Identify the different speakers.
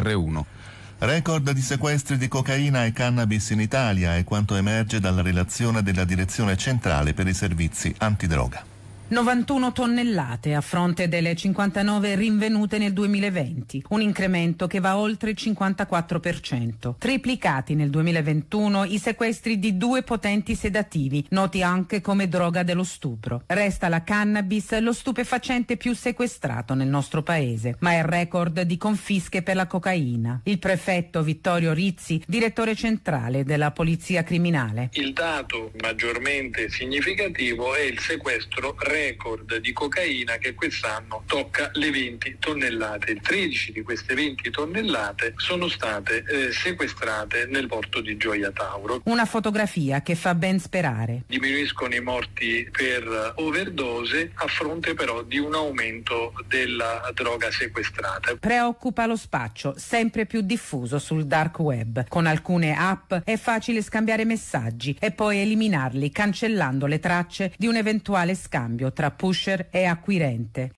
Speaker 1: R1. Record di sequestri di cocaina e cannabis in Italia è quanto emerge dalla relazione della Direzione Centrale per i Servizi Antidroga.
Speaker 2: 91 tonnellate a fronte delle 59 rinvenute nel 2020, un incremento che va oltre il 54%. Triplicati nel 2021 i sequestri di due potenti sedativi, noti anche come droga dello stupro. Resta la cannabis lo stupefacente più sequestrato nel nostro paese, ma è record di confische per la cocaina. Il prefetto Vittorio Rizzi, direttore centrale della Polizia Criminale.
Speaker 3: Il dato maggiormente significativo è il sequestro re- record di cocaina che quest'anno tocca le 20 tonnellate. 13 di queste 20 tonnellate sono state eh, sequestrate nel porto di Gioia Tauro.
Speaker 2: Una fotografia che fa ben sperare.
Speaker 3: Diminuiscono i morti per eh, overdose a fronte però di un aumento della droga sequestrata.
Speaker 2: Preoccupa lo spaccio, sempre più diffuso sul dark web. Con alcune app è facile scambiare messaggi e poi eliminarli cancellando le tracce di un eventuale scambio tra pusher e acquirente.